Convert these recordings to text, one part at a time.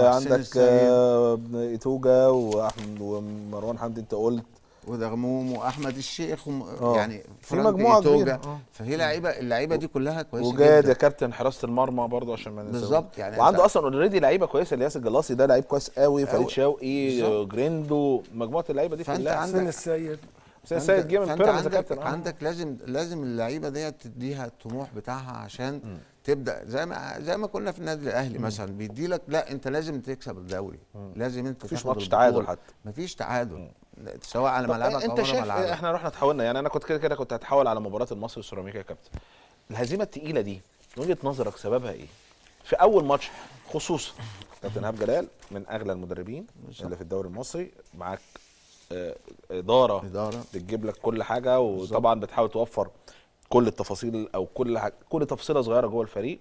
عندك ايتوجا آه، واحمد ومروان حمدي انت قلت ودغموم واحمد الشيخ وم... آه. يعني في مجموعه كبيره آه. فهي لعيبه اللعيبه دي كلها كويسه وجاد يا كابتن حراسه المرمى برضه عشان ما ننساش بالظبط يعني وعنده اصلا اوريدي لعيبه كويسه الياس الجلاصي ده لعيب كويس قوي فريد شوقي جريندو مجموعه اللعيبه دي كلها عندك السيد سيد جيم فانت عندك, كابتن عندك لازم لازم اللعيبه ديت تديها الطموح بتاعها عشان م. تبدا زي ما زي ما كنا في النادي الاهلي مثلا بيدي لك لا انت لازم تكسب الدوري لازم انت مفيش ماتش تعادل حتى مفيش تعادل م. سواء على إيه- ملعبك او شايف إيه؟ ملعبك احنا رحنا تحولنا يعني انا كنت كده كده كنت هتحول على مباراه المصري والسيراميكا يا كابتن الهزيمه الثقيله دي من وجهه نظرك سببها ايه؟ في اول ماتش خصوصا كابتن ايهاب جلال من اغلى المدربين اللي في الدوري المصري معاك آه، اداره اداره بتجيب لك كل حاجه وطبعا بتحاول توفر كل التفاصيل او كل حاجة كل تفصيله صغيره جوه الفريق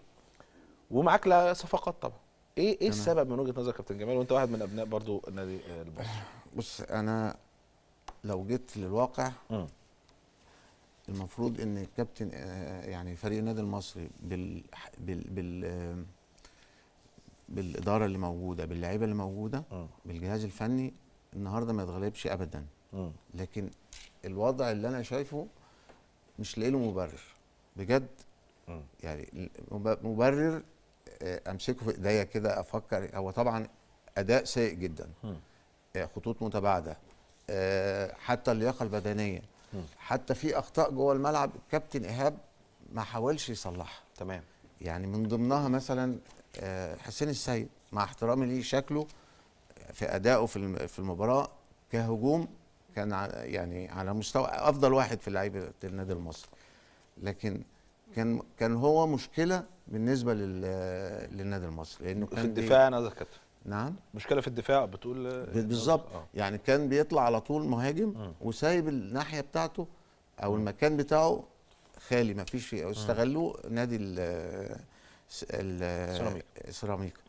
ومعاك لا صفقات طبعا ايه ايه السبب من وجهه نظر كابتن جمال وانت واحد من ابناء برضو النادي المصري بص انا لو جيت للواقع م. المفروض ان الكابتن آه، يعني فريق النادي المصري بال بال بال بالاداره اللي موجوده باللعيبه اللي موجوده م. بالجهاز الفني النهارده ما يتغلبش ابدا لكن الوضع اللي انا شايفه مش لاقي له مبرر بجد يعني مبرر آه، امسكه في ايديا كده افكر هو طبعا اداء سيء جدا آه، خطوط متباعده آه، حتى اللياقه البدنيه حتى في اخطاء جوه الملعب كابتن ايهاب ما حاولش يصلحها تمام يعني من ضمنها مثلا حسين السيد مع احترامي ليه شكله في ادائه في في المباراه كهجوم كان يعني على مستوى افضل واحد في لعيبه النادي المصري لكن كان كان هو مشكله بالنسبه للنادي المصري لانه كان في الدفاع انا ذكرت نعم مشكله في الدفاع بتقول بالظبط آه. يعني كان بيطلع على طول مهاجم وسايب الناحيه بتاعته او المكان بتاعه خالي ما فيش فيه استغلوه نادي السيراميكا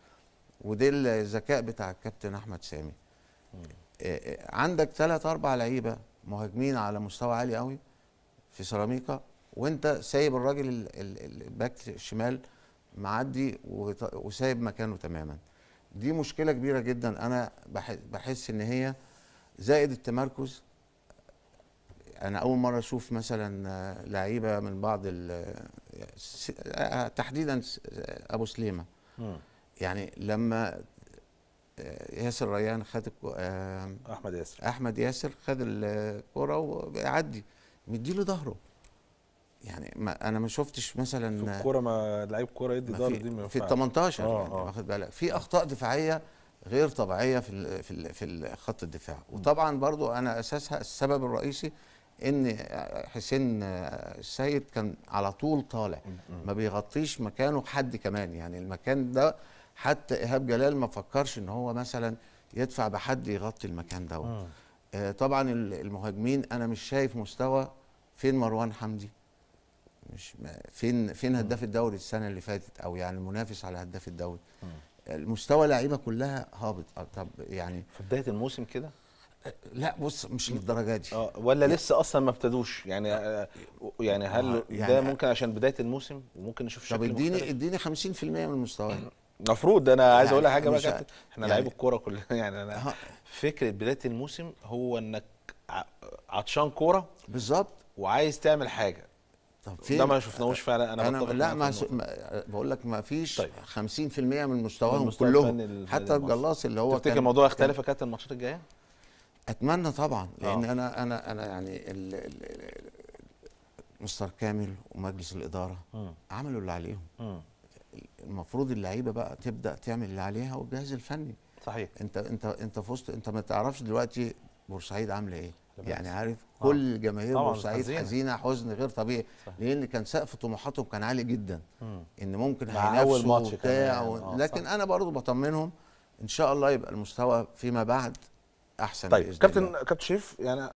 وده الذكاء بتاع الكابتن احمد سامي آه، آه، عندك ثلاث اربع لعيبه مهاجمين على مستوى عالي قوي في سيراميكا وانت سايب الراجل الباك الشمال معدي وسايب مكانه تماما دي مشكله كبيره جدا انا بحس ان هي زائد التمركز انا اول مره اشوف مثلا لعيبه من بعض تحديدا ابو سليمه يعني لما آه، ياسر ريان خد آه، احمد ياسر احمد ياسر خد الكره مدي له ظهره يعني ما انا ما شفتش مثلا في الكوره ما لعيب كوره يدي ظهر دي في ال 18 آه يعني آه. واخد بالك في اخطاء دفاعيه غير طبيعيه في في في خط الدفاع وطبعا برضو انا اساسها السبب الرئيسي ان حسين السيد كان على طول طالع ما بيغطيش مكانه حد كمان يعني المكان ده حتى ايهاب جلال ما فكرش ان هو مثلا يدفع بحد يغطي المكان دوت آه, آه، طبعا المهاجمين انا مش شايف مستوى فين مروان حمدي مش فين فين هداف آه. الدوري السنه اللي فاتت او يعني المنافس على هداف الدوري آه. المستوى لعيبه كلها هابط طب يعني في بدايه الموسم كده لا بص مش للدرجه دي اه ولا يعني لسه اصلا ما ابتدوش يعني آه يعني هل يعني ده ممكن عشان بدايه الموسم وممكن نشوف شكل طب اديني اديني 50% من مستواهم المفروض انا عايز يعني اقول لك حاجه بقى كابتن احنا يعني لعيب الكوره كلنا يعني انا فكره بدايه الموسم هو انك عطشان كوره بالظبط وعايز تعمل حاجه طب في ده ما شفناهوش فعلا انا, أنا لا ما س... ما بقول لك ما فيش طيب. 50% من مستواهم كلهم حتى الجلاص اللي هو تفتكر الموضوع يختلف يا كابتن الماتشات الجايه؟ اتمنى طبعا آه. لان أوه. انا انا انا يعني ال... ال... مستر كامل ومجلس الاداره عملوا اللي عليهم المفروض اللعيبه بقى تبدا تعمل اللي عليها والجهاز الفني صحيح انت انت انت في وسط انت ما تعرفش دلوقتي بورسعيد عامله ايه يعني عارف آه. كل جماهير بورسعيد حزينة. حزينه حزن غير طبيعي صحيح. لان كان سقف طموحاتهم كان عالي جدا مم. ان ممكن هينافسوا وبتاع و... آه لكن صح. انا برضو بطمنهم ان شاء الله يبقى المستوى فيما بعد احسن طيب كابتن كابتن شريف يعني